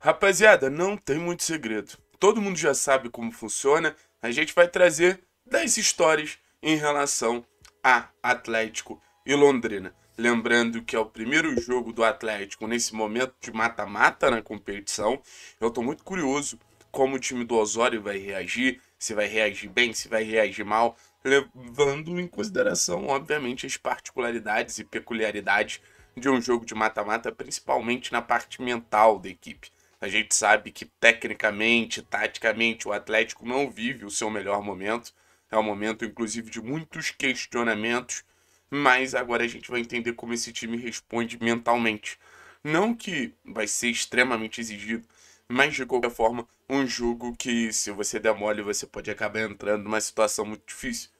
Rapaziada, não tem muito segredo. Todo mundo já sabe como funciona. A gente vai trazer 10 histórias em relação a Atlético e Londrina. Lembrando que é o primeiro jogo do Atlético nesse momento de mata-mata na né, competição. Eu estou muito curioso como o time do Osório vai reagir, se vai reagir bem, se vai reagir mal, levando em consideração, obviamente, as particularidades e peculiaridades de um jogo de mata-mata, principalmente na parte mental da equipe. A gente sabe que tecnicamente, taticamente, o Atlético não vive o seu melhor momento. É um momento, inclusive, de muitos questionamentos. Mas agora a gente vai entender como esse time responde mentalmente. Não que vai ser extremamente exigido, mas de qualquer forma, um jogo que, se você der mole, você pode acabar entrando numa situação muito difícil.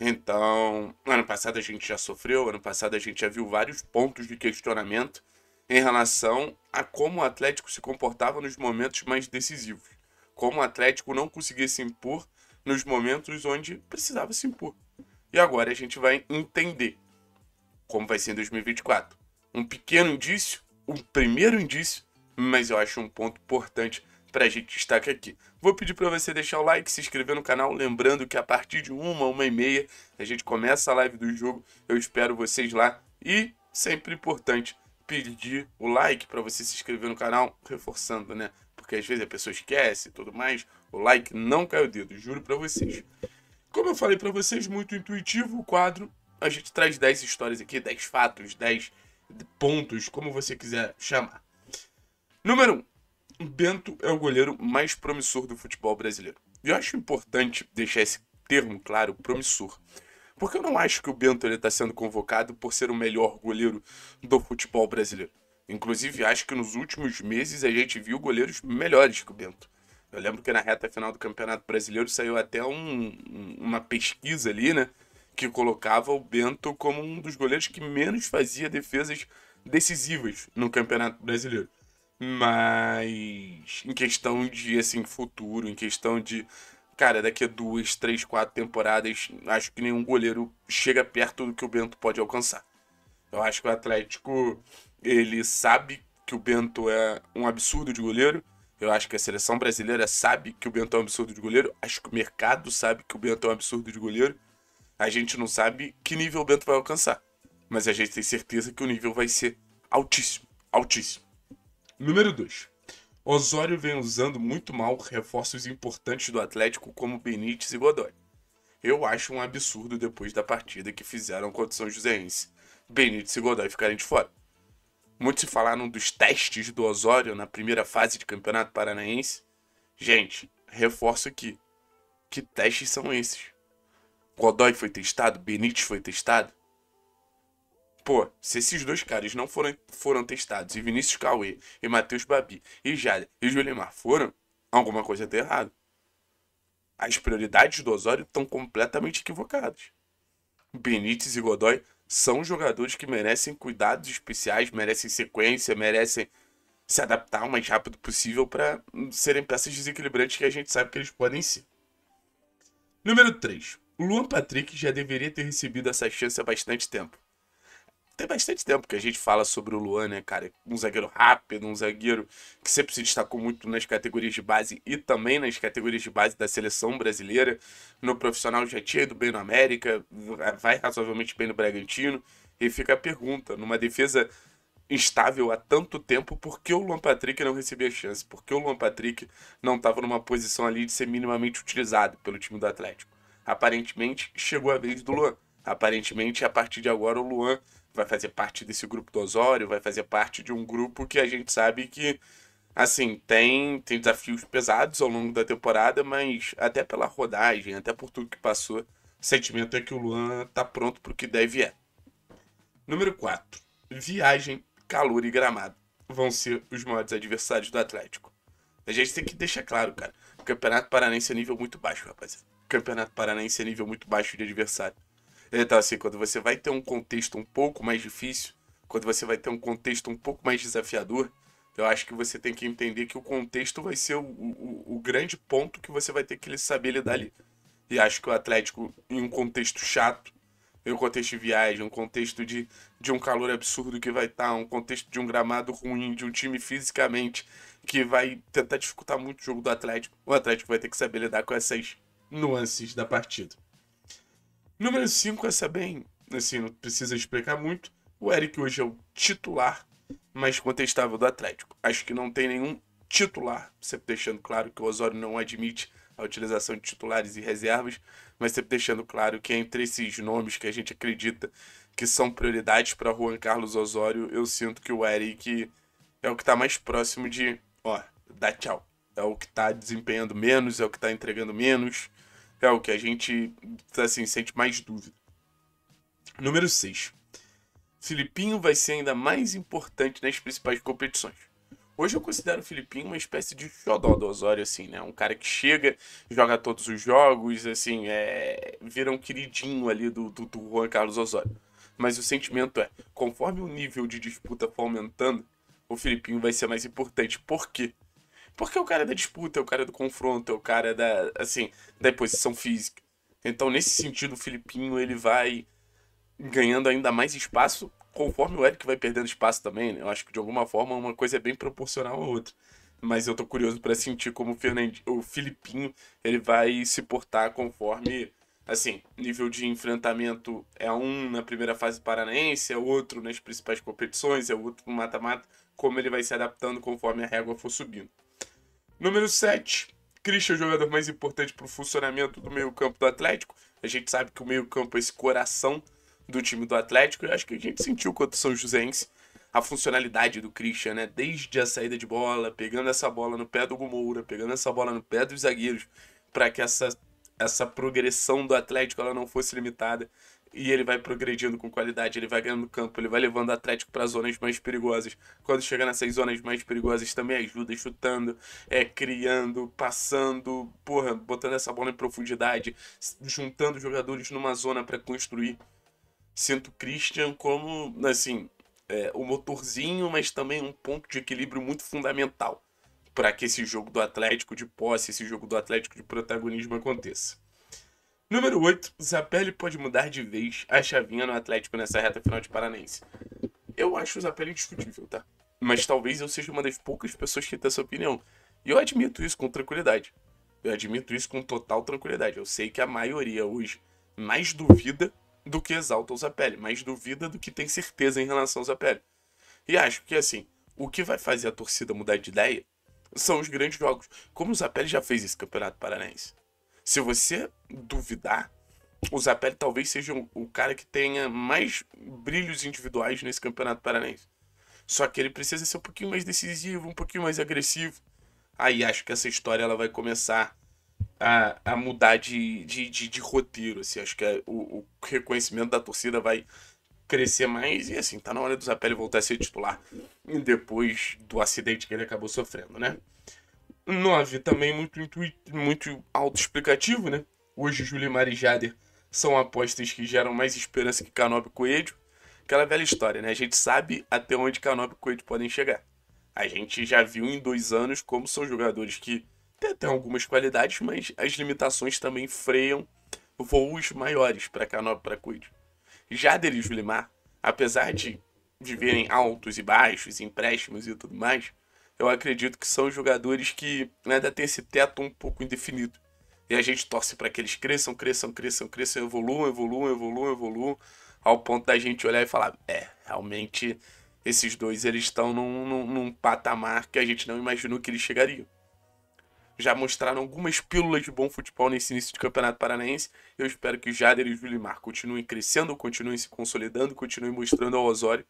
Então, ano passado a gente já sofreu, ano passado a gente já viu vários pontos de questionamento em relação a como o Atlético se comportava nos momentos mais decisivos, como o Atlético não conseguia se impor nos momentos onde precisava se impor. E agora a gente vai entender como vai ser em 2024. Um pequeno indício, um primeiro indício, mas eu acho um ponto importante para a gente destacar aqui. Vou pedir para você deixar o like, se inscrever no canal, lembrando que a partir de uma, uma e meia, a gente começa a live do jogo. Eu espero vocês lá e sempre importante pedir o like para você se inscrever no canal, reforçando, né? Porque às vezes a pessoa esquece e tudo mais. O like não cai o dedo, juro para vocês. Como eu falei para vocês, muito intuitivo o quadro. A gente traz 10 histórias aqui, 10 fatos, 10 pontos, como você quiser chamar. Número 1. Um, Bento é o goleiro mais promissor do futebol brasileiro. E eu acho importante deixar esse termo claro, promissor. Porque eu não acho que o Bento está sendo convocado por ser o melhor goleiro do futebol brasileiro. Inclusive, acho que nos últimos meses a gente viu goleiros melhores que o Bento. Eu lembro que na reta final do Campeonato Brasileiro saiu até um, uma pesquisa ali, né? Que colocava o Bento como um dos goleiros que menos fazia defesas decisivas no Campeonato Brasileiro. Mas em questão de assim, futuro, em questão de cara, daqui a duas, três, quatro temporadas, acho que nenhum goleiro chega perto do que o Bento pode alcançar. Eu acho que o Atlético, ele sabe que o Bento é um absurdo de goleiro. Eu acho que a seleção brasileira sabe que o Bento é um absurdo de goleiro. Acho que o mercado sabe que o Bento é um absurdo de goleiro. A gente não sabe que nível o Bento vai alcançar. Mas a gente tem certeza que o nível vai ser altíssimo. Altíssimo. Número 2. Osório vem usando muito mal reforços importantes do Atlético como Benítez e Godoy. Eu acho um absurdo depois da partida que fizeram contra o São Joséense, Benítez e Godoy ficarem de fora. Muito se falaram dos testes do Osório na primeira fase de Campeonato Paranaense. Gente, reforço aqui. Que testes são esses? Godoy foi testado? Benítez foi testado? Pô, se esses dois caras não foram, foram testados, e Vinícius Cauê, e Matheus Babi, e Jália, e Julimar foram, alguma coisa tá errada. As prioridades do Osório estão completamente equivocadas. Benítez e Godoy são jogadores que merecem cuidados especiais, merecem sequência, merecem se adaptar o mais rápido possível para serem peças desequilibrantes que a gente sabe que eles podem ser. Número 3. O Luan Patrick já deveria ter recebido essa chance há bastante tempo tem bastante tempo que a gente fala sobre o Luan, né, cara? Um zagueiro rápido, um zagueiro que sempre se destacou muito nas categorias de base e também nas categorias de base da seleção brasileira. No profissional já tinha ido bem no América, vai razoavelmente bem no Bragantino. E fica a pergunta: numa defesa instável há tanto tempo, por que o Luan Patrick não recebia chance? Por que o Luan Patrick não estava numa posição ali de ser minimamente utilizado pelo time do Atlético? Aparentemente, chegou a vez do Luan. Aparentemente, a partir de agora, o Luan vai fazer parte desse grupo do Osório, vai fazer parte de um grupo que a gente sabe que, assim, tem, tem desafios pesados ao longo da temporada, mas até pela rodagem, até por tudo que passou, o sentimento é que o Luan tá pronto pro que deve é. Número 4. Viagem, calor e gramado vão ser os maiores adversários do Atlético. A gente tem que deixar claro, cara. O Campeonato Paranense é nível muito baixo, rapaziada. Campeonato Paranense é nível muito baixo de adversário. Então, assim, quando você vai ter um contexto um pouco mais difícil, quando você vai ter um contexto um pouco mais desafiador, eu acho que você tem que entender que o contexto vai ser o, o, o grande ponto que você vai ter que saber lidar ali. E acho que o Atlético, em um contexto chato, em um contexto de viagem, um contexto de, de um calor absurdo que vai estar, tá, um contexto de um gramado ruim, de um time fisicamente que vai tentar dificultar muito o jogo do Atlético, o Atlético vai ter que saber lidar com essas nuances da partida. Número 5, essa é bem. Assim, não precisa explicar muito. O Eric hoje é o titular mais contestável do Atlético. Acho que não tem nenhum titular, sempre deixando claro que o Osório não admite a utilização de titulares e reservas, mas sempre deixando claro que entre esses nomes que a gente acredita que são prioridades para Juan Carlos Osório, eu sinto que o Eric é o que está mais próximo de, ó, dá tchau. É o que está desempenhando menos, é o que está entregando menos, é o que a gente assim, sente mais dúvida. Número 6. Filipinho vai ser ainda mais importante nas principais competições. Hoje eu considero o Filipinho uma espécie de xodó do Osório, assim, né? Um cara que chega, joga todos os jogos, assim, é... vira um queridinho ali do, do, do Juan Carlos Osório. Mas o sentimento é, conforme o nível de disputa for aumentando, o Filipinho vai ser mais importante. Por quê? Porque é o cara da disputa, é o cara do confronto, é o cara da, assim, da posição física. Então, nesse sentido, o Filipinho ele vai ganhando ainda mais espaço, conforme o Eric vai perdendo espaço também, né? Eu acho que de alguma forma uma coisa é bem proporcional à outra. Mas eu tô curioso para sentir como o, Fernand... o Filipinho ele vai se portar conforme, assim, nível de enfrentamento é um na primeira fase paranaense, é outro nas principais competições, é outro no mata-mata, como ele vai se adaptando conforme a régua for subindo. Número 7. Christian é o jogador mais importante para o funcionamento do meio-campo do Atlético. A gente sabe que o meio-campo é esse coração do time do Atlético. Eu acho que a gente sentiu contra o São Joséense a funcionalidade do Christian, né? Desde a saída de bola, pegando essa bola no pé do Gumoura, pegando essa bola no pé dos zagueiros, para que essa, essa progressão do Atlético ela não fosse limitada e ele vai progredindo com qualidade, ele vai ganhando campo, ele vai levando o Atlético para zonas mais perigosas. Quando chega nessas zonas mais perigosas, também ajuda, chutando, é, criando, passando, porra, botando essa bola em profundidade, juntando jogadores numa zona para construir. Sinto Christian como, assim, é, o motorzinho, mas também um ponto de equilíbrio muito fundamental para que esse jogo do Atlético de posse, esse jogo do Atlético de protagonismo aconteça. Número 8, Zapelli pode mudar de vez a chavinha no Atlético nessa reta final de Paranense. Eu acho o Zapelli indiscutível, tá? Mas talvez eu seja uma das poucas pessoas que tem essa opinião. E eu admito isso com tranquilidade. Eu admito isso com total tranquilidade. Eu sei que a maioria hoje mais duvida do que exalta o Zapelli, mais duvida do que tem certeza em relação ao Zapelli. E acho que, assim, o que vai fazer a torcida mudar de ideia são os grandes jogos. Como o Zapelli já fez esse Campeonato Paranaense. Se você duvidar, o Zapelli talvez seja o cara que tenha mais brilhos individuais nesse Campeonato Paranaense. Só que ele precisa ser um pouquinho mais decisivo, um pouquinho mais agressivo. Aí acho que essa história ela vai começar a, a mudar de, de, de, de roteiro. Assim. Acho que o, o, reconhecimento da torcida vai crescer mais. E assim, tá na hora do Zapelli voltar a ser titular depois do acidente que ele acabou sofrendo, né? 9 também muito, muito autoexplicativo, né? Hoje Júlio e Mari Jader são apostas que geram mais esperança que Canobi e Coelho. Aquela velha história, né? A gente sabe até onde Canobi e Coelho podem chegar. A gente já viu em dois anos como são jogadores que têm até algumas qualidades, mas as limitações também freiam voos maiores para Canobi e para Coelho. Jader e Julimar, apesar de viverem altos e baixos, empréstimos e tudo mais, eu acredito que são jogadores que ainda né, tem esse teto um pouco indefinido. E a gente torce para que eles cresçam, cresçam, cresçam, cresçam, evoluam, evoluam, evoluam, evoluam, ao ponto da gente olhar e falar: é, realmente esses dois eles estão num, num, num patamar que a gente não imaginou que eles chegariam. Já mostraram algumas pílulas de bom futebol nesse início de Campeonato Paranaense. Eu espero que Jader e Julimar continuem crescendo, continuem se consolidando, continuem mostrando ao Osório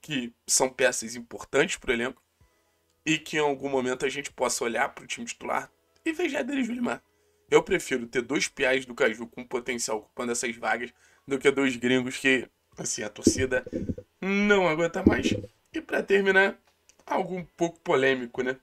que são peças importantes para o elenco e que em algum momento a gente possa olhar para o time titular e vejar deles Wilmar. Eu prefiro ter dois piais do Caju com potencial ocupando essas vagas do que dois gringos que, assim, a torcida não aguenta mais. E para terminar, algo um pouco polêmico, né?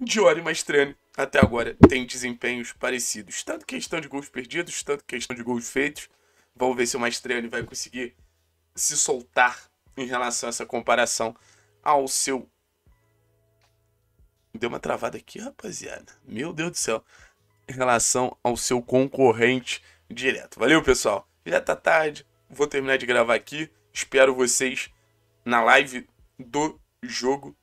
Diori Mastrani até agora tem desempenhos parecidos. Tanto questão de gols perdidos, tanto questão de gols feitos. Vamos ver se o Mastrani vai conseguir se soltar em relação a essa comparação ao seu Deu uma travada aqui, rapaziada. Meu Deus do céu. Em relação ao seu concorrente direto. Valeu, pessoal. Já tá tarde. Vou terminar de gravar aqui. Espero vocês na live do jogo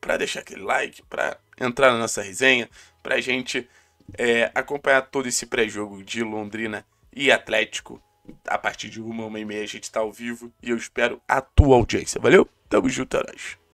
para deixar aquele like, para entrar na nossa resenha, para gente é, acompanhar todo esse pré-jogo de Londrina e Atlético. A partir de uma, uma e meia a gente está ao vivo e eu espero a tua audiência. Valeu? Tamo junto, é nós.